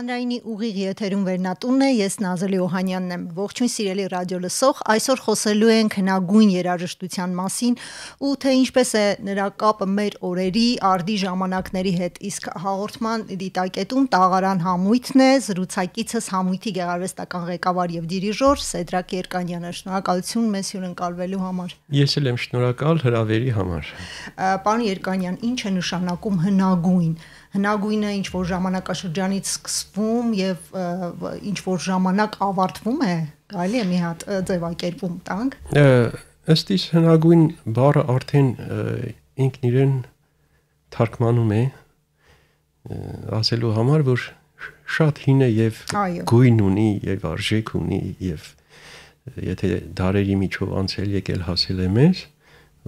Հանրայինի ուղիղ եթերում վերնատունն է, ես Նազելի Օհանյանն եմ։ Ողջույն սիրելի ռադիո լսող, այսօր խոսելու ենք հնագույն երաժշտության մասին ու թե ինչպես է նրա կապը մեր օրերի արդի ժամանակների հետ։ Իսկ հաղորդման դիտակետում Տաղարան Համույթն է, զրուցակիցս Համույթի գեղարվեստական ղեկավար եւ դիրիժոր Սեդրակ Երկանյանը։ Շնորհակալություն մեզ հյուրընկալվելու համար։ Ես էլ եմ շնորհակալ հրավերի համար։ Պարոն Երկանյան, ինչ է նշանակում հնագույն հնագույնը ինչ որ ժամանակաշրջանից սկսվում եւ ինչ որ ժամանակ ավարտվում է, կարելի է մի հատ ձևակերպում տանք։ Ըստ իս հնագույն բառը արդեն ինքն իրեն թարգմանում է ասելու համար, որ շատ հին է եւ գույն ունի եւ արժեք ունի եւ եթե դարերի միջով անցել եկել հասել է մեզ,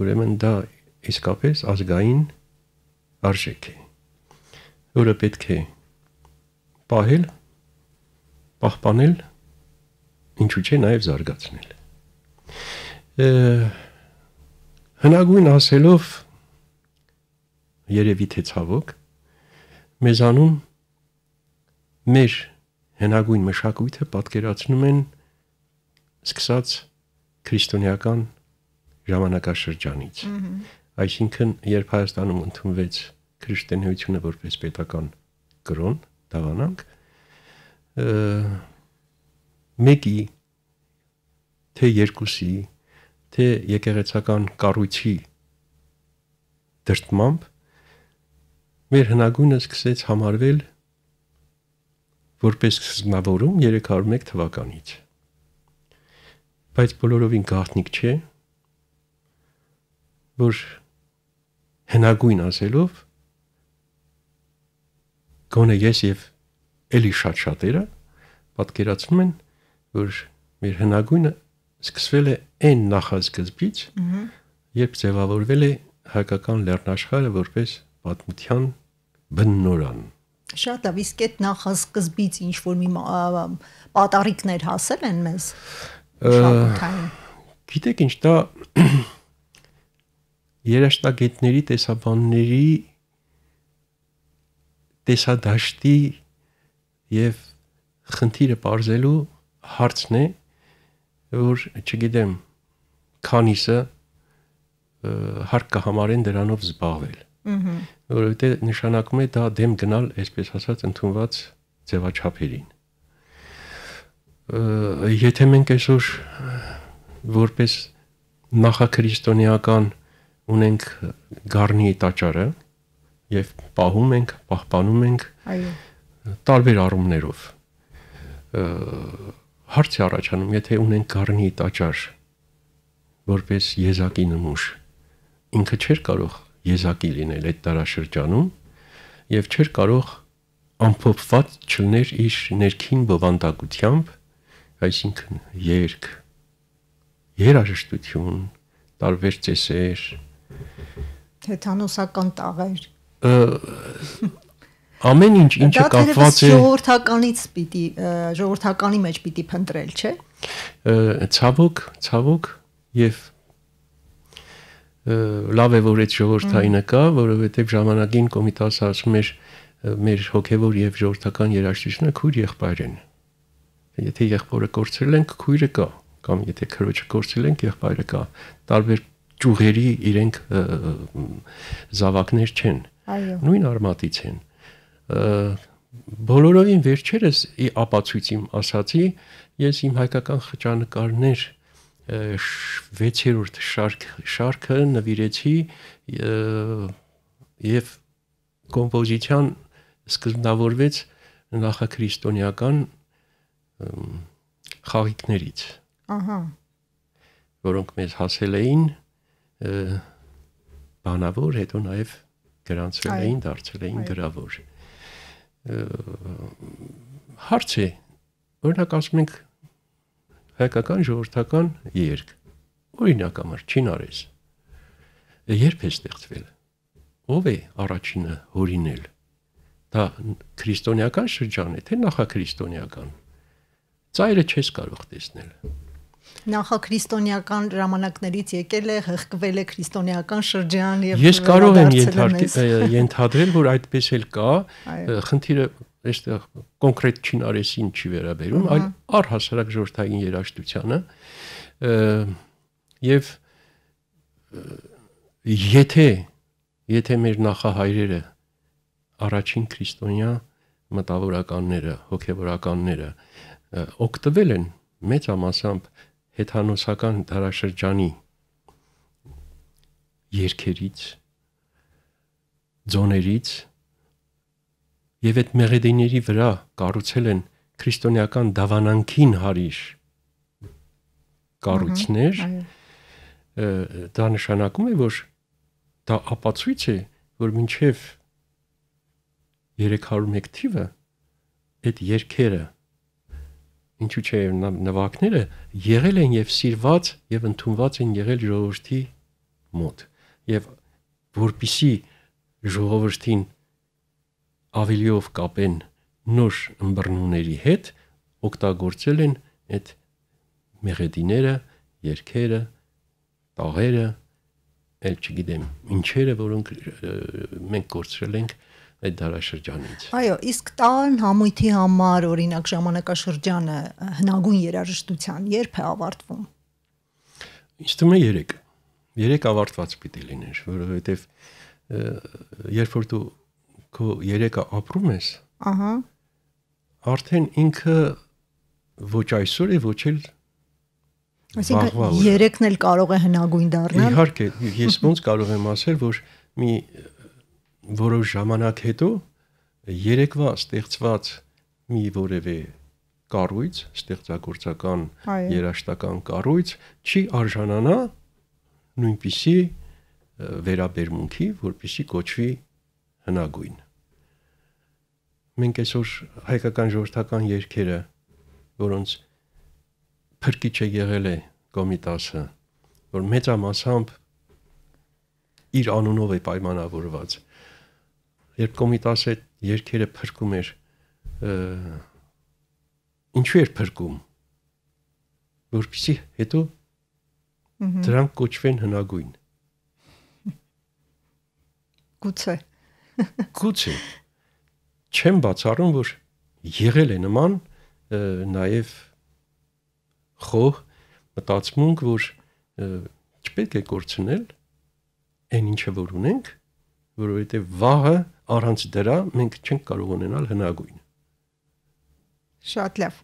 ուրեմն դա իսկապես ազգային արժեք է։ Ա որը պետք է պահել, պահպանել, ինչու՞ չէ նաև զարգացնել։ Հնագույն ասելով երևի թե ցավոք մեզանում մեր հնագույն մշակույթը պատկերացնում են սկսած քրիստոնեական ժամանակաշրջանից։ Այսինքն, երբ Հայաստանում ընդունվեց քրիստոնեությունը որպես պետական կրոն դավանանք մեկի թե երկուսի թե եկեղեցական կառույցի դրտմամբ մեր հնագույնը սկսեց համարվել որպես սկզբնավորում 301 թվականից բայց բոլորովին գաղտնիք չէ որ հնագույն ասելով գոնե ես եւ էլի շատ շատերը պատկերացնում են, որ մեր հնագույնը սկսվել է այն նախասկզբից, երբ ձևավորվել է հայկական լեռնաշխարհը որպես պատմության բննորան։ Շատ է, իսկ այդ նախասկզբից ինչ որ մի պատարիկներ հասել են մեզ։ Գիտեք ինչ, դա երաշտագետների տեսաբանների տեսադաշտի եւ խնդիրը բարձելու հարցն է, որ չգիտեմ, քանիսը հարկ կհամարեն դրանով զբաղվել։ Ահա։ Որովհետեւ նշանակում է դա դեմ գնալ, այսպես ասած, ընդունված ձևաչափերին։ Եթե մենք այսօր որպես նախաքրիստոնեական ունենք Գառնիի տաճարը, եւ պահում ենք, պահպանում ենք։ Այո։ Տարբեր առումներով։ Հարցի առաջանում, եթե ունենք գառնի տաճար որպես եզակի նմուշ, ինքը չէր կարող եզակի լինել այդ տարաշրջանում եւ չէր կարող ամփոփված չլներ իր ներքին բովանդակությամբ, այսինքն երկ, երաժշտություն, տարբեր ծեսեր, թեթանոսական տաղեր ամեն ինչ ինչը կապված է ժողովրդականից պիտի ժողովրդականի մեջ պիտի փնտրել, չէ՞։ Ցավոք, ցավոք եւ լավ է որ այդ ժողովրդայինը կա, որովհետեւ ժամանակին կոմիտասը ասում էր մեր հոգեվոր եւ ժողովրդական երաշխիքները քույր եղբայր են։ Եթե եղբորը կորցրել ենք, քույրը կա, կամ եթե քրոջը կորցրել ենք, եղբայրը կա։ Տարբեր ճյուղերի իրենք զավակներ չեն Այո։ Նույն արմատից են։ Բոլորովին վերջերս ի ապացույցիմ ասացի, ես իմ հայկական խճանկարներ վեցերորդ շարք շարքը նվիրեցի եւ կոմպոզիցիան սկզբնավորվեց նախաքրիստոնեական խաղիկներից։ Ահա։ Որոնք մեզ հասել էին բանավոր, հետո նաև գրանցել էին, դարձել էին գրավոր։ Հարց է, օրինակ ասում ենք հայկական ժողովրդական երգ։ Օրինակ ամար չինարես։ Երբ է ստեղծվել։ Ով է առաջինը հորինել։ Դա քրիստոնեական շրջան է, թե նախաքրիստոնեական։ Ծայրը չես կարող տեսնել նախաքրիստոնեական ժամանակներից եկել է, հղկվել է քրիստոնեական շրջան եւ Ես կարող եմ ենթադրել, որ այդպես էլ կա։ Խնդիրը այստեղ կոնկրետ չինարեսին չի վերաբերում, այլ առհասարակ ժողովրդային երաժշտությանը եւ եթե եթե մեր նախահայրերը առաջին քրիստոնյա մտավորականները, հոգեվորականները օգտվել են մեծ ամասամբ հեթանոսական դարաշրջանի երկերից ձոներից եւ այդ մեղեդիների վրա կառուցել են քրիստոնեական դավանանքին հարիր կառույցներ դա նշանակում է որ դա ապացույց է որ մինչև 301 թիվը այդ երկերը ինչու՞ չէ նվակները եղել են եւ սիրված եւ ընդունված են եղել ժողովրդի մոտ եւ որբիսի ժողովրդին ավելիով կապեն նոր ըմբռնուների հետ օգտագործել են այդ մեղեդիները, երկերը, տաղերը, ել չգիտեմ, ինչերը, որոնք մենք կորցրել ենք այդ դարաշրջանից։ Այո, իսկ տան համույթի համար օրինակ ժամանակաշրջանը հնագույն երաժշտության երբ է ավարտվում։ Ինչ թվում է 3։ 3 ավարտված պիտի լիներ, որովհետև երբ որ դու քո 3-ը ապրում ես, ահա, արդեն ինքը ոչ այսօր է, ոչ էլ Այսինքն 3-ն էլ կարող է հնագույն դառնալ։ Իհարկե, ես ոնց կարող եմ ասել, որ մի որոշ ժամանակ հետո երեկվա ստեղծված մի որևէ կառույց, ստեղծագործական երաշտական կառույց չի արժանանա նույնպիսի վերաբերմունքի, որպիսի կոչվի հնագույն։ Մենք այսօր հայկական ժողովրդական երկերը, որոնց փրկիչը եղել է Կոմիտասը, որ մեծամասամբ իր անունով է պայմանավորված, երբ կոմիտաշ այդ երկերը փրկում էր ինչու էր փրկում որպեսի հետո դրանք կոչվեն հնագույն գուցե գուցե չեմ բացառում որ եղել է նման նաև խոհ մտածմունք որ չպետք է կորցնել այն ինչը որ ունենք որովհետև վահը Առանց դրա մենք չենք կարող ունենալ հնագույն։ Շատ լավ։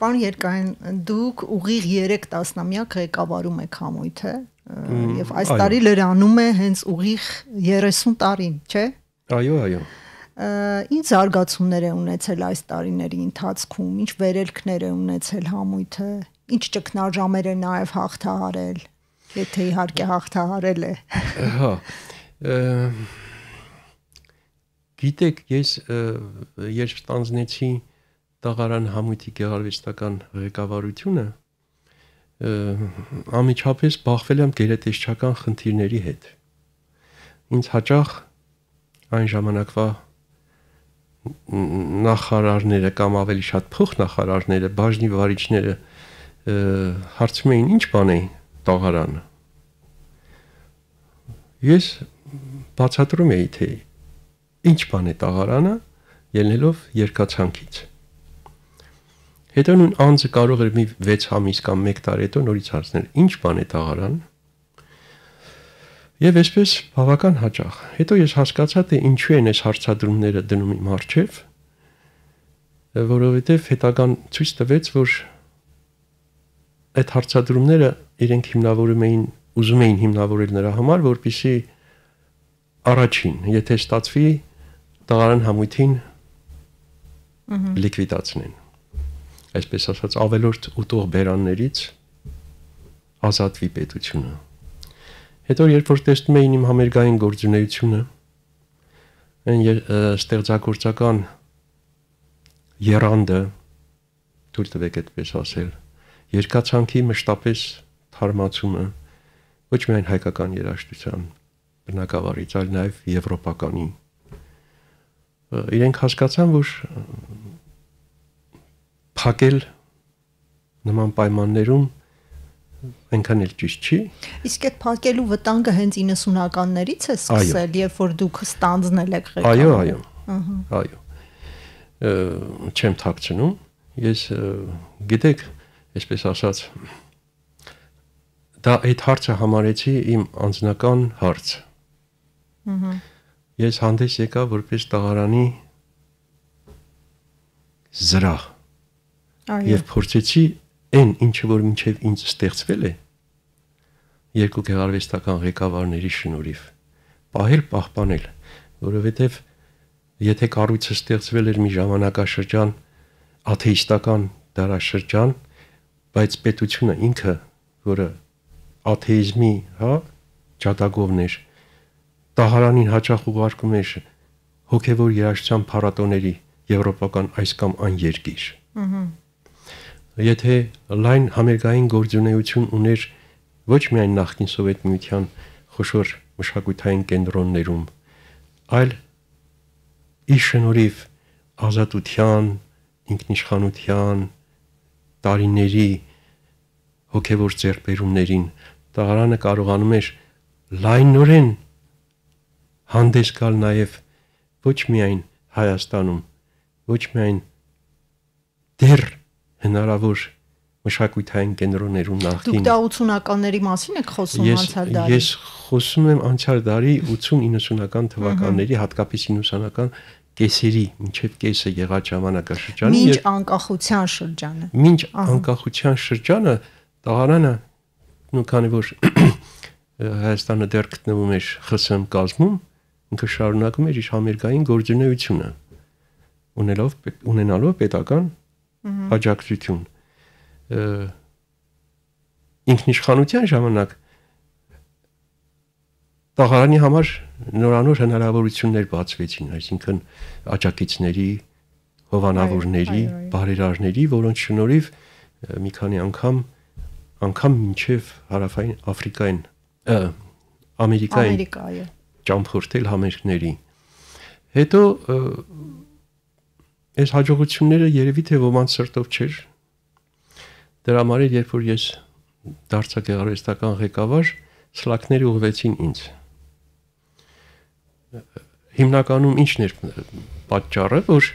Պարոն Երկայն, դուք ուղիղ 3 տասնամյակ ղեկավարում եք համույթը եւ այս տարի լրանում է հենց ուղիղ 30 տարին, չէ՞։ Այո, այո։ Ինչ զարգացումներ է ունեցել այս տարիների ընթացքում, ինչ վերելքներ է ունեցել համույթը, ինչ ճգնաժամեր է նաեւ հաղթահարել, եթե իհարկե հաղթահարել է։ Հա։ Գիտեք, ես երբ ստանձնեցի Տաղարան համույթի գեղարվեստական ղեկավարությունը, ամիջապես բախվել եմ գերատեսչական խնդիրների հետ։ Ինձ հաճախ այն ժամանակվա նախարարները կամ ավելի շատ փոխնախարարները, բաժնի վարիչները հարցում էին ինչ բան էին Տաղարանը։ Ես բացատրում էի թե Ինչ բան է տաղարանը, ելնելով երկաչանքից։ Հետո նույն անձը կարող էր մի 6 ամիս կամ 1 տարի հետո նորից հարցնել. Ինչ բան է տաղարան։ Եվ այսպես բավական հաճախ։ Հետո ես հասկացա, թե ինչու են այս հարցադրումները դնում իմ արջև, որովհետև հետագան ցույց տվեց, որ այդ հարցադրումները իրենք հիմնավորում էին, ուզում էին հիմնավորել նրա համար, որpիսի առաջին, եթե ստացվի տղարան համույթին լիկվիդացնեն։ Այսպես ասած, ավելորդ ուտող բերաններից ազատվի պետությունը։ Հետո երբ որ տեսնում էին իմ համերգային գործունեությունը, այն ստեղծագործական երանդը դուր տվեք այդպես ասել, երկացանքի մշտապես թարմացումը ոչ միայն հայկական երաժշտության բնակավարից, այլ նաև եվրոպականի իրենք հաշկացան, որ փակել նման պայմաններում այնքան էլ ճիշտ չի։ Իսկ այդ փակելու վտանգը հենց 90-ականներից է սկսել, երբ որ դուք ստանձնել եք ղեկավարը։ Այո, այո։ Ահա։ Այո։ Չեմ թաքցնում։ Ես գիտեք, այսպես ասած դա այդ հարցը համարեցի իմ անձնական հարց։ Ահա ես հանդես եկա որպես տաղարանի զրահ։ Այո։ Եվ փորձեցի այն ինչը որ մինչև ինձ ստեղծվել է երկու գեղարվեստական ղեկավարների շնորհիվ պահել պահպանել, որովհետև եթե կառույցը ստեղծվել էր մի ժամանակաշրջան աթեիստական դարաշրջան, բայց պետությունը ինքը, որը աթեիզմի, հա, ճատագովն էր, Տահարանին հաճախ ուղարկում էր հոգևոր երաժշտության փառատոների եվրոպական այս կամ այն երկիր։ Եթե լայն համերգային գործունեություն ուներ ոչ միայն նախկին սովետ միության խոշոր մշակութային կենտրոններում, այլ իր շնորհիվ ազատության, ինքնիշխանության տարիների հոգևոր ձեռբերումներին Տահարանը կարողանում էր լայնորեն հանդես գալ նաև ոչ միայն Հայաստանում, ոչ միայն դեռ հնարավոր մշակութային կենտրոններում նախին։ Դուք դա 80-ականների մասին եք խոսում անցյալ դարի։ Ես խոսում եմ անցյալ դարի 80-90-ական թվականների, հատկապես 90-ական կեսերի, մինչև կեսը եղած ժամանակաշրջանը։ Մինչ անկախության շրջանը։ Մինչ անկախության շրջանը տաղարանը, նույնքան որ Հայաստանը դեռ գտնվում էր ԽՍՀՄ կազմում, ինքը շարունակում էր իր համերգային գործունեությունը ունելով ունենալով պետական աջակցություն ինքնիշխանության ժամանակ տաղարանի համար նորանոր հնարավորություններ բացվեցին, այսինքն աճակիցների, հովանավորների, բարերարների, որոնց շնորհիվ մի քանի անգամ անգամ մինչև հարավային Աֆրիկային, Ամերիկային ճամփորդել համերգների։ Հետո այս հաջողությունները երևի թե ոմանց սրտով չէր։ Դրա համար էլ երբ որ ես դարձա գեղարվեստական ղեկավար, սլակները ուղղվեցին ինձ։ Հիմնականում ի՞նչն էր պատճառը, որ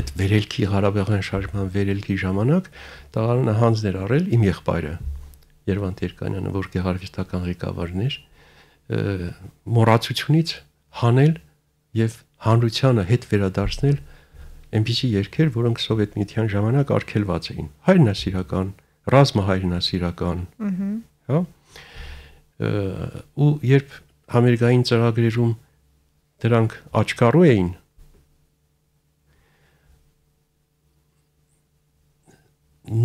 այդ վերելքի հարաբերական շարժման վերելքի ժամանակ տաղարանը հանձներ առել իմ եղբայրը Երևան Տերկանյանը, որ գեղարվեստական ղեկավարն էր, մոռացությունից հանել եւ հանրությանը հետ վերադարձնել այնպիսի երկեր, որոնք սովետ միության ժամանակ արգելված էին։ Հայրենասիրական, ռազմահայրենասիրական, հա։ ու երբ համերգային ծրագրերում դրանք աչքարու էին,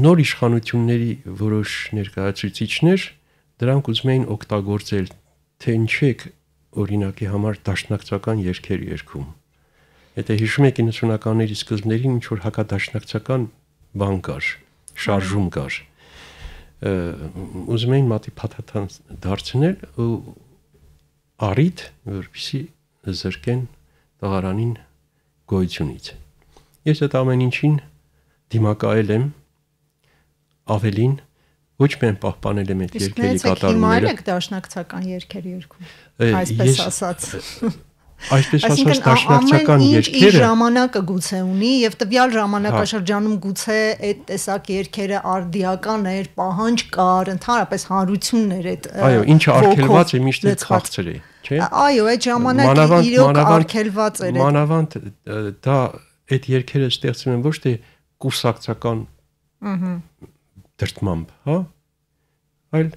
նոր իշխանությունների որոշ ներկայացուցիչներ դրանք ուզում էին օգտագործել թե ինչեք օրինակի համար դաշնակցական երկեր երգում։ Եթե հիշում եք 90-ականների սկզբներին ինչ որ հակադաշնակցական բան կար, շարժում կար։ Ուզում էին մատի փաթաթան դարձնել ու առիթ, որպեսի զրկեն տաղարանին գոյությունից։ Ես այդ ամեն ինչին դիմակայել եմ ավելին ոչ միայն պահպանել է մեր երկերի կատարումները։ Իսկ եք դաշնակցական երկեր երկում, այսպես ասած։ Այսպես ասած դաշնակցական երկերը ժամանակը գուցե ունի եւ տվյալ ժամանակաշրջանում հա։ գուցե այդ տեսակ երկերը արդիական էր, պահանջ կար, ընդհանրապես հանրություններ այդ Այո, ինչը արգելված է միշտ այդ խաղցրը, չէ՞։ Այո, այդ ժամանակը իրոք արգելված էր։ Մանավանդ դա այդ երկերը ստեղծում են ոչ թե կուսակցական դրտմամբ, հա, այլ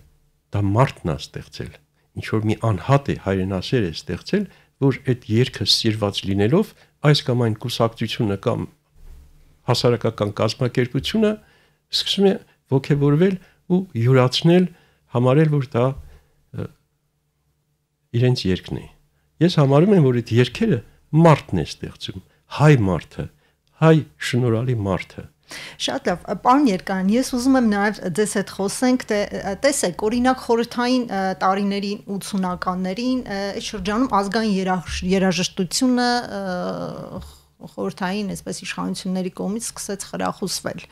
դա մարդն է ստեղծել։ Ինչ որ մի անհատ է հայրենասեր է ստեղծել, որ այդ երկը սիրված լինելով այս կամ այն կուսակցությունը կամ հասարակական կազմակերպությունը սկսում է ողջևորվել ու յուրացնել, համարել, որ դա իրենց երկն է։ Ես համարում եմ, որ այդ երկերը մարդն է ստեղծում, հայ մարդը, հայ շնորհալի մարդը։ մարդ Շատ լավ, պարոն Երկանյան, ես ուզում եմ նաև ձեզ հետ խոսենք, թե տեսեք, օրինակ խորհրդային տարիներին 80-ականներին այս շրջանում ազգային երաժշտությունը խորհրդային, այսպես իշխանությունների կողմից սկսեց խրախուսվել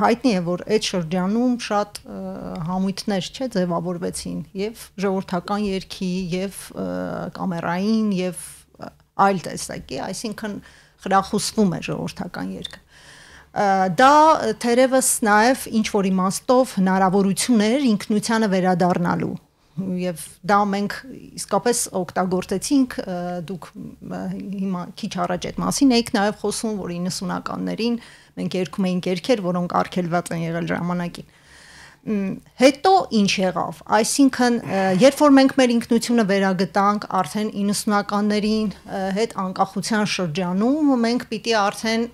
հայտնի է որ այդ շրջանում շատ համույթներ չէ ձևավորվեցին եւ ժողովրդական երկի եւ կամերային եւ այլ տեսակի այսինքն խրախուսվում է ժողովրդական երկը դա թերևս նաև ինչ որ իմաստով հնարավորություն էր ինքնությանը վերադառնալու եւ դա մենք իսկապես օգտագործեցինք դուք հիմա քիչ առաջ այդ մասին էիք նաև խոսում որ 90-ականներին մենք երկում էինք երկեր որոնք արգելված են եղել ժամանակին հետո ինչ եղավ այսինքն երբ որ մենք մեր ինքնությունը վերագտանք արդեն 90-ականներին հետ անկախության շրջանում մենք պիտի արդեն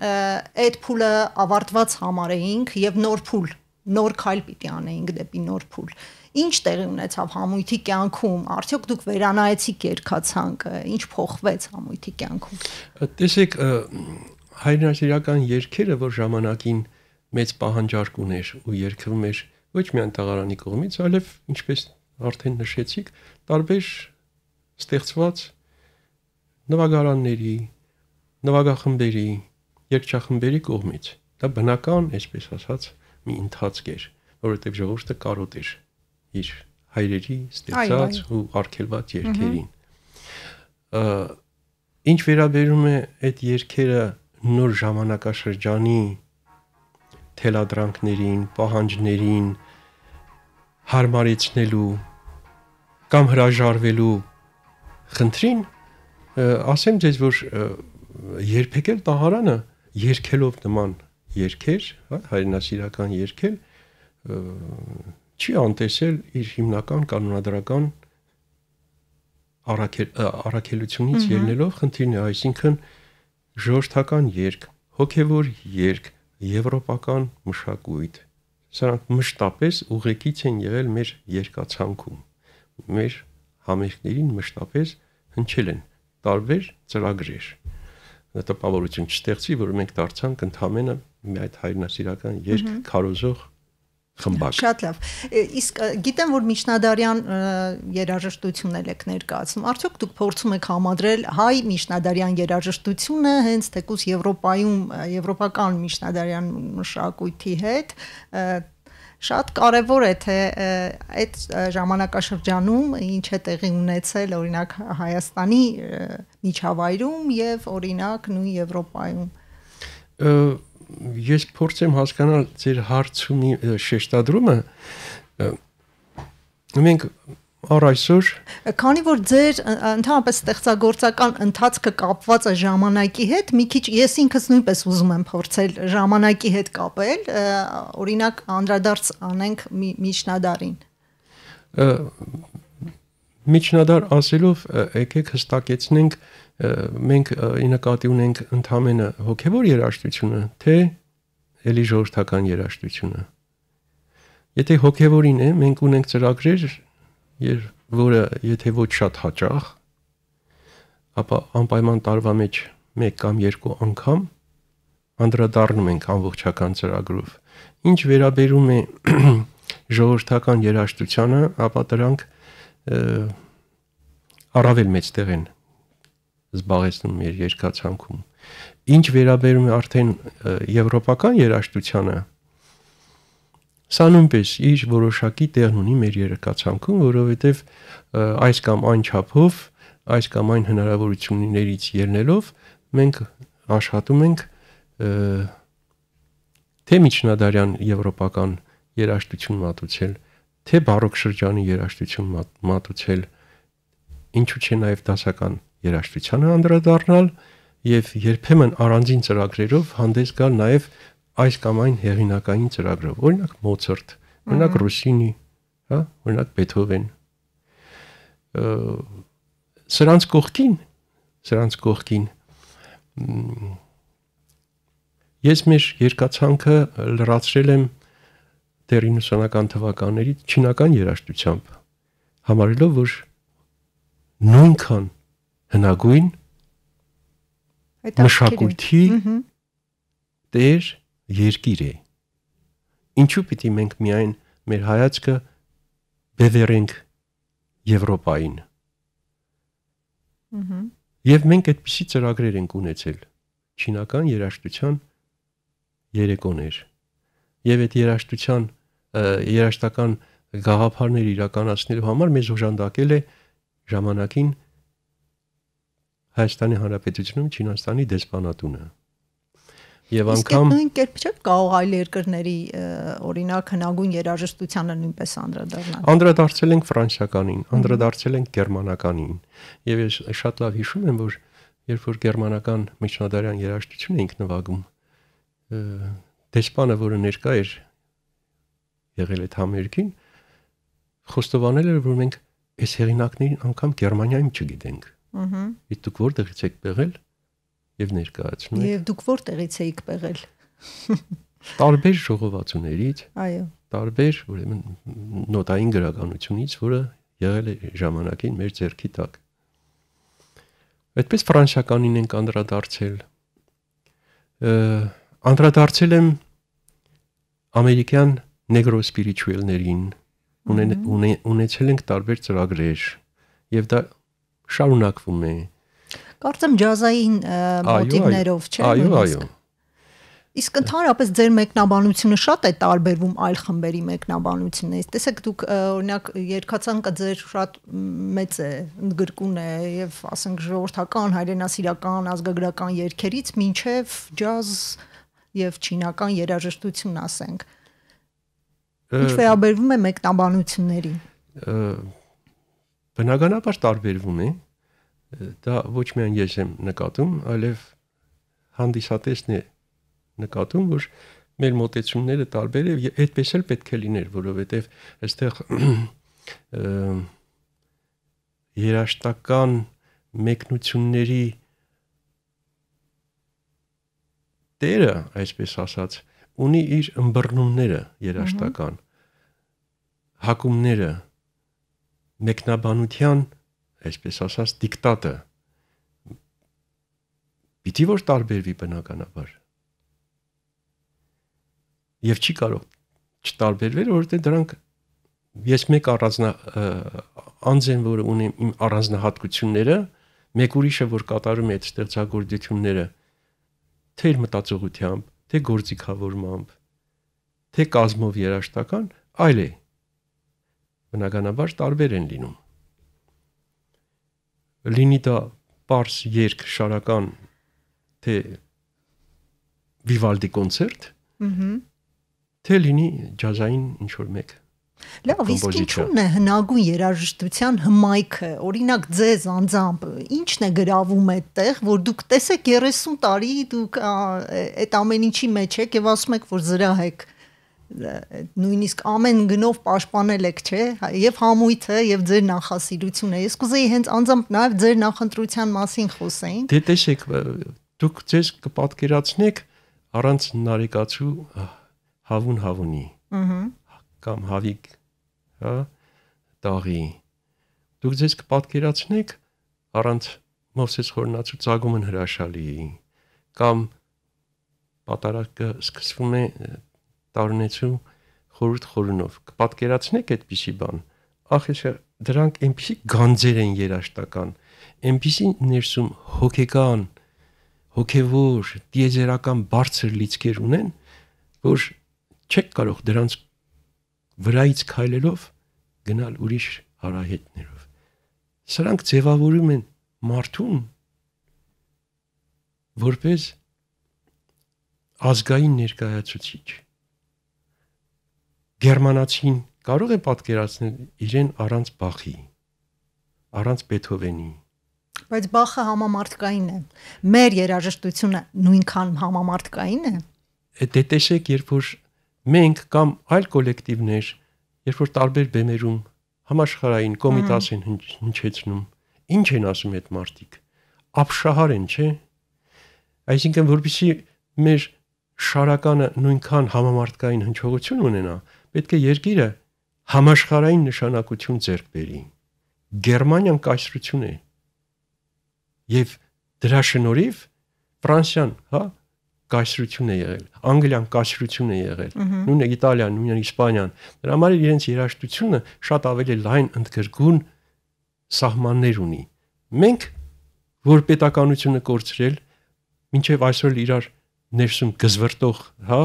այդ փուլը ավարտված համարեինք եւ նոր փուլ նոր քայլ պիտի անեինք դեպի նոր փուլ ինչ տեղի ունեցավ համույթի կյանքում արդյոք դուք վերանայեցիք երկացանքը ինչ փոխվեց համույթի կյանքում տեսեք հայրենասիրական երկերը որ ժամանակին մեծ պահանջարկ ուներ ու երկվում էր ոչ միայն տաղարանի կողմից, այլև ինչպես արդեն նշեցիք, տարբեր ստեղծված նվագարանների, նվագախմբերի, երգչախմբերի կողմից։ Դա բնական, այսպես ասած, մի ընթացք էր, որովհետև ժողովուրդը կարոտ էր իր հայրերի ստեղծած ու արգելված երգերին։ Ինչ վերաբերում է այդ երգերը նոր ժամանակաշրջանի թելադրանքներին, պահանջներին հարմարեցնելու կամ հրաժարվելու խնդրին, ասեմ ձեզ, որ երբեք էլ տահարանը երկելով նման երկեր, հա, հայրենասիրական երկեր չի անտեսել իր հիմնական կանոնադրական առաքելությունից ելնելով խնդիրն է, այսինքն ժողովրդական երկ, հոգևոր երկ, եվրոպական մշակույթ։ Սրանք մշտապես ուղեկից են եղել մեր երկացանքում։ Մեր համերգներին մշտապես հնչել են տարբեր ծրագրեր։ Դա տպավորություն չստեղծի, որ մենք դարձանք ընդհանրապես այդ հայրենասիրական երկ քարոզող խմբակ։ Շատ լավ։ Իսկ գիտեմ, որ միջնադարյան երաժշտություն եք ներկայացնում։ Արդյոք դուք փորձում եք համադրել հայ միջնադարյան երաժշտությունը հենց թեկուզ Եվրոպայում, եվրոպական միջնադարյան մշակույթի հետ, շատ կարևոր է թե այդ ժամանակաշրջանում ինչ է տեղի ունեցել օրինակ Հայաստանի միջավայրում եւ օրինակ նույն Եվրոպայում ես փորձեմ հասկանալ ձեր հարցումի շեշտադրումը մենք Օր այսօր Քանի որ ձեր ընդհանրապես ստեղծագործական ընթացքը կապված է ժամանակի հետ, մի քիչ ես ինքս նույնպես ուզում եմ փորձել ժամանակի հետ կապել, օրինակ անդրադարձ անենք մի, միջնադարին։ Միջնադար ասելով եկեք հստակեցնենք, մենք ի նկատի ունենք ընդհանրը հոգևոր երաշխիությունը, թե էլի ժողովրդական երաշխիությունը։ Եթե հոգևորին է, մենք ունենք ծրագրեր, երբ որը եթե ոչ շատ հաճախ, ապա անպայման տարվա մեջ 1 կամ 2 անգամ անդրադառնում ենք ամբողջական ծրագրով։ Ինչ վերաբերում է ժողովրդական երաշխիությանը, ապա դրանք առավել մեծ տեղ են զբաղեցնում մեր երկրացանքում։ Ինչ վերաբերում է արդեն եվրոպական երաշտությանը, սա նույնպես իր որոշակի տեղն ունի մեր երկրացանքում, որովհետև այս կամ այն չափով, այս կամ այն հնարավորություններից ելնելով մենք աշխատում ենք թե միջնադարյան եվրոպական երաշտություն մատուցել, թե բարոկ շրջանի երաշտություն մատուցել, ինչու՞ չէ նաև դասական երաժշտությանը անդրադառնալ եւ երբեմն առանձին ծրագրերով հանդես գալ նաեւ այս կամ այն հեղինակային ծրագրով օրինակ մոցարտ օրինակ ռուսինի հա օրինակ բեթհովեն սրանց կողքին սրանց կողքին ես մեր երկացանքը լրացրել եմ դեռ 90-ական թվականներից չինական երաժշտությամբ համարելով որ նույնքան հնագույն մշակույթի տեր երկիր է։ Ինչու պիտի մենք միայն մեր հայացքը բևեռենք Եվրոպային։ Ուհ։ Եվ մենք այդպիսի ծրագրեր ենք ունեցել։ Չինական երաժշտության երեկոներ։ Եվ այդ երաժշտության երաժշտական գաղափարներ իրականացնելու համար մեզ օժանդակել է ժամանակին Հայաստանի Հանրապետությունում Չինաստանի դեսպանատունը։ Եվ անգամ ինքերբ չէ կարող այլ երկրների օրինակ հնագույն երաժշտությանը նույնպես անդրադառնալ։ Անդրադարձել ենք ֆրանսիականին, անդրադարձել ենք գերմանականին։ Եվ ես շատ լավ հիշում եմ, որ երբ որ գերմանական միջնադարյան երաժշտություն էինք նվագում, դեսպանը, որը ներկա էր եղել այդ համերգին, խոստովանել էր, որ մենք այս հեղինակներին անգամ Գերմանիայում չգիտենք։ Ահա։ Իսկ դուք որտեղից եք եղել եւ ներկայացնում եք։ Եվ դուք որտեղից եք եղել։ Տարբեր ժողովածուներից։ Այո։ Տարբեր, ուրեմն նոտային գրականությունից, որը եղել է ժամանակին մեր ձեռքի տակ։ Այդպես ֆրանսիականին ենք անդրադարձել։ Անդրադարձել եմ ամերիկյան նեգրոսպիրիչուելներին։ Ունեցել ենք տարբեր ծրագրեր եւ դա շարունակվում է։ Կարծեմ ջազային մոտիվներով, չէ՞։ Այո, այո։ Իսկ ընդհանրապես ձեր մեկնաբանությունը շատ է տարբերվում այլ խմբերի մեկնաբանություններից։ Տեսեք դուք օրինակ երկացանկը ձեր շատ մեծ է, ընդգրկուն է եւ ասենք ժողովրդական, հայրենասիրական, ազգագրական երգերից մինչեւ ջազ եւ չինական երաժշտություն ասենք։ Ինչ վերաբերվում է մեկնաբանություններին։ Բնականաբար տարբերվում է։ Ա, դա ոչ միայն ես եմ նկատում, այլև հանդիսատեսն է նկատում, որ մեր մտածումները տարբեր է եւ այդպես էլ պետք է լիներ, որովհետեւ այստեղ երաշտական մեկնությունների տերը, այսպես ասած, ունի իր ըմբռնումները երաշտական, հակումները, մեկնաբանության այսպես ասած, դիկտատը պիտի որ տարբերվի բնականաբար։ Եվ չի կարող չտարբերվել, որովհետեւ դրանք ես մեկ առանձնա անձ եմ, որ ունեմ իմ առանձնահատկությունները, մեկ ուրիշը, որ կատարում է այդ ստեղծագործությունները, թե իր մտածողությամբ, թե գործիքավորմամբ, թե կազմով երաշտական, այլ է։ Բնականաբար տարբեր են լինում լինի դա պարս երկ շարական թե Վիվալդի կոնցերտ, ըհը, թե լինի ջազային ինչ որ մեկ Լավ, իսկ ինչու՞ն է հնագույն երաժշտության հմայքը։ Օրինակ ձեզ անձամբ ի՞նչն է գրավում այդտեղ, որ դուք տեսեք 30 տարի դուք այդ ամեն ինչի մեջ եք եւ ասում եք, որ զրահ եք նույնիսկ ամեն գնով պաշտպանել եք, չէ, հա, եւ համույթը եւ ձեր նախասիրությունը։ Ես կուզեի հենց անձամբ նաեւ ձեր նախընտրության մասին խոսեին։ Դե տեսեք, դուք ձեզ կպատկերացնեք առանց նարեկացու հավուն հավունի։ Ահա կամ հավիկ, հա, տաղի։ Դուք ձեզ կպատկերացնեք առանց Մովսես խորնացու ծագումը հրաշալի կամ պատարակը սկսվում է տարունեցու խորուրդ խորունով։ Կպատկերացնեք այդպիսի բան։ Ախ, չէ, դրանք այնպիսի գանձեր են երաշտական, այնպիսի ներսում հոգեկան, հոգևոր, դիեզերական բարձր լիցքեր ունեն, որ չեք կարող դրանց վրայից քայլելով գնալ ուրիշ հարահետներով։ Սրանք ձևավորում են մարդուն որպես ազգային ներկայացուցիչ Գերմանացին կարող է պատկերացնել իրեն առանց Բախի, առանց Բեթհովենի, բայց Բախը համամարտկային է։ Մեր երաժշտությունը նույնքան համամարտկային է։ Դե տեսեք, երբ որ մենք կամ այլ կոլեկտիվներ, երբ որ տարբեր բեմերում համաշխարային կոմիտաս են հնչեցնում, ինչ են ասում այդ մարտիկ։ Ապշահար են, չէ՞։ Այսինքն, որբիսի մեր շարականը նույնքան համամարտկային հնչողություն ունենա, պետք է երկիրը համաշխարհային նշանակություն ձեռք բերի։ Գերմանիան կայսրություն է։ Եվ դրա շնորհիվ Ֆրանսիան, հա, կայսրություն է եղել, Անգլիան կայսրություն է եղել, նույնը Իտալիան, նույնը Իսպանիան։ Դրա համար իրենց երաշտությունը շատ ավելի լայն ընդգրկուն սահմաններ ունի։ Մենք որ պետականությունը կորցրել, ինչև այսօր իրար ներսում գզվրտող, հա,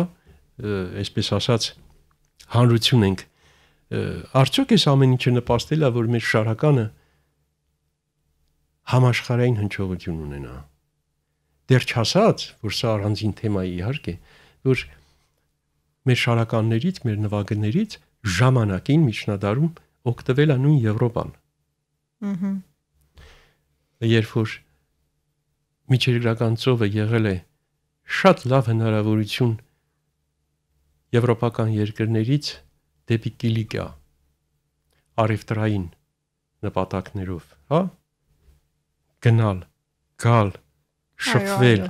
այսպես ասած, հանրություն ենք, արդյոք այս ամեն ինչը նպաստել է, որ մեր շարականը համաշխարհային հնչողություն ունենա։ Դեռ չհասած, որ սա առանձին թեմա է իհարկե, որ մեր շարականներից, մեր նվագներից ժամանակին միջնադարում օգտվել է նույն Եվրոպան։ Ահա։ Երբ որ միջերկրական ծովը եղել է շատ լավ հնարավորություն եվրոպական երկրներից դեպի Կիլիկիա արևտրային նպատակներով, հա? Գնալ, գալ, շփվել,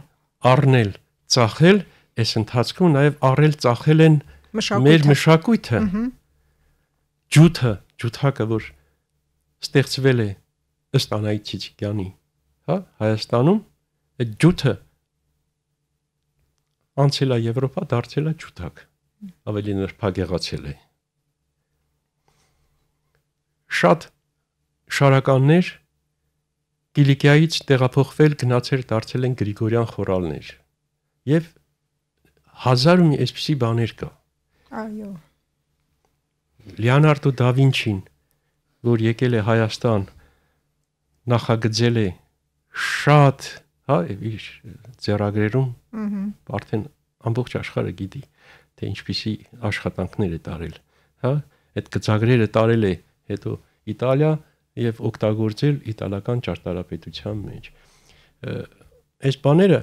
առնել, ծախել, այս ընթացքում նաև առել ծախել են մեր մշակույթը։ Ջութը, ջութակը, որ ստեղծվել է ըստ Անայի Չիչիկյանի, հա, Հայաստանում այդ ջութը անցել է Եվրոպա, դարձել է ջութակ ավելի նրբակ եղացել է։ Շատ շարականներ Կիլիկիայից տեղափոխվել գնացել դարձել են Գրիգորյան խորալներ եւ հազար ու մի այսպիսի բաներ կա։ Այո։ Լեոնարդո դա Վինչին, որ եկել է Հայաստան, նախագծել է շատ, հա, իր ձեռագրերում, ըհը, արդեն ամբողջ աշխարհը գիտի։ Ա թե ինչպիսի աշխատանքներ է տարել, հա? Այդ գծագրերը տարել է հետո Իտալիա եւ օգտագործել իտալական ճարտարապետության մեջ։ Այս բաները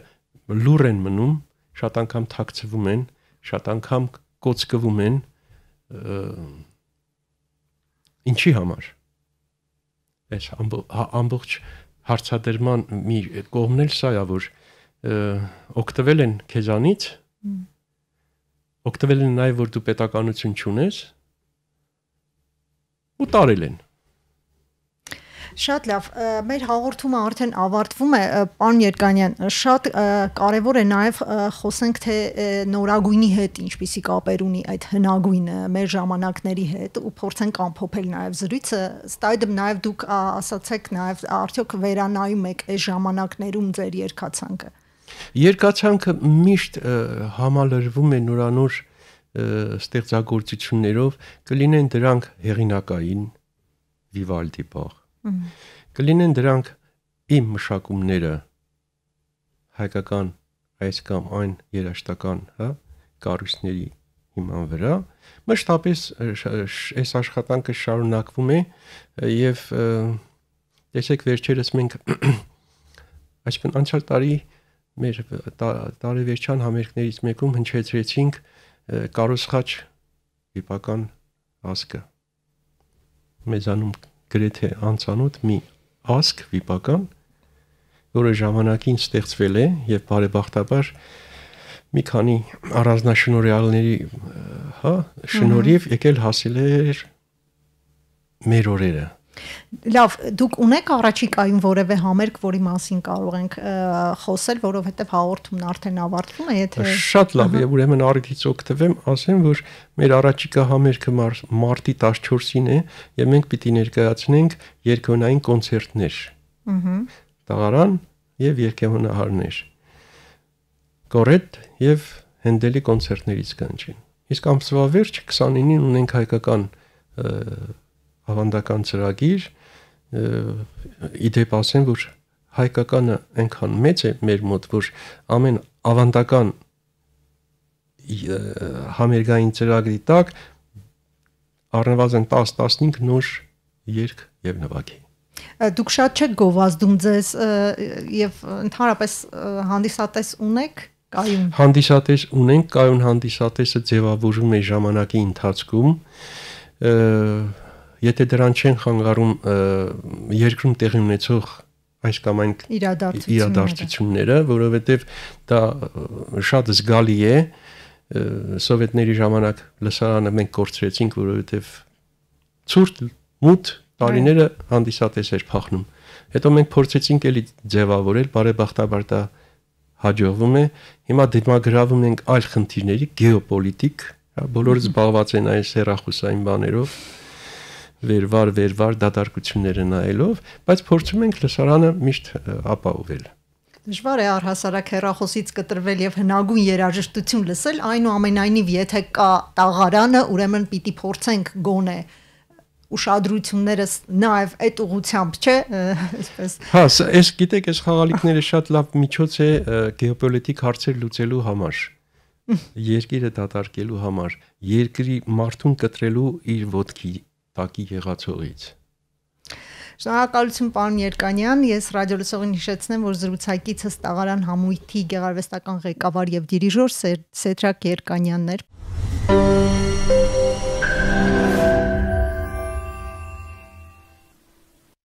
լուր են մնում, շատ անգամ թաքցվում են, շատ անգամ կոծկվում են ինչի համար։ Այս հա, ամբողջ հարցադրման մի կողմն էլ սա է, որ օգտվել են քեզանից Օգտվել են նաև որ դու պետականություն չունես ու տարել են։ Շատ լավ, մեր հաղորդումը արդեն ավարտվում է, պարոն Երկանյան, շատ կարևոր է նաև խոսենք թե նորագույնի հետ ինչպիսի կապեր ունի այդ հնագույնը մեր ժամանակների հետ ու փորձենք ամփոփել նաև զրույցը, ստայդում նաև դուք ասացեք նաև արդյոք վերանայում եք այս ժամանակներում ձեր երկացանքը։ Երկացանքը միշտ համալրվում է նորանոր ստեղծագործություններով, կլինեն դրանք հեղինակային Վիվալդի բախ։ Կլինեն դրանք իմ մշակումները հայկական այս կամ այն երաշտական, հա, կառույցների հիման վրա մշտապես այս աշխատանքը շարունակվում է եւ տեսեք վերջերս մենք այսինքն անցյալ տարի մեր տարեվերջան համերգներից մեկում հնչեցրեցինք կարոսխաչ վիպական ասկը։ Մեզանում գրեթե անծանոթ մի ասկ վիպական, որը ժամանակին ստեղծվել է եւ բարեբախտաբար մի քանի առանձնաշնորհալների հա շնորհիվ եկել հասել էր մեր օրերը։ Լավ, դուք ունեք առաջիկայում որևէ համերգ, որի մասին կարող ենք խոսել, որովհետև հաղորդումն արդեն ավարտվում է, եթե Շատ լավ, եւ ուրեմն առիթից օգտվեմ, ասեմ, որ մեր առաջիկա համերգը մարտի 14-ին է, եւ մենք պիտի ներկայացնենք երկոնային կոնցերտներ։ Ահա։ Տաղարան եւ երկեհոնահարներ։ Գորետ եւ Հենդելի կոնցերտներից կանչին։ Իսկ ամսվա վերջ 29-ին ունենք հայկական ավանդական ծրագիր իդեպ ասեմ որ հայկականը այնքան մեծ է մեր մոտ որ ամեն ավանդական համերգային ծրագրի տակ առնվազն 10-15 նոր երկ եւ նվագի դուք շատ չեք գովազդում ձեզ եւ ընդհանրապես հանդիսատես ունեք կայուն հանդիսատես ունենք կայուն հանդիսատեսը ձևավորվում է ժամանակի ընթացքում եթե դրան չեն խանգարում երկրում տեղի ունեցող այս կամ այն իրադարձությունները, որովհետև դա շատ զգալի է սովետների ժամանակ լսարանը մենք կորցրեցինք, որովհետև ցուրտ մութ տարիները հանդիսատես էր փախնում։ Հետո մենք փորձեցինք էլի ձևավորել, բարեբախտաբար դա հաջողվում է։ Հիմա դիմագրավում ենք այլ խնդիրների, գեոպոլիտիկ, հա, բոլորը զբաղված են այս հերախոսային բաներով, վերվար վերվար դատարկությունները նայելով, բայց փորձում ենք լսարանը միշտ ապահովել։ Դժվար է առհասարակ հերախոսից կտրվել եւ հնագույն երաժշտություն լսել, այնուամենայնիվ եթե կա տաղարանը, ուրեմն պիտի փորձենք գոնե ուշադրություններս նաև այդ ուղությամբ չէ այսպես հա ես գիտեք այս խաղալիքները շատ լավ միջոց է գեոպոլիտիկ հարցեր լուծելու համար երկիրը դատարկելու համար երկրի մարդուն կտրելու իր ոդքի տակի եղածորից։ Շնորհակալություն պարոն Երկանյան։ Ես ռադիոլսողին հիշեցնեմ, որ զրուցակիցս Տաղարան համույթի գեղարվեստական ղեկավար եւ դիրիժոր Սեդրակ Երկանյանն էր։ Ա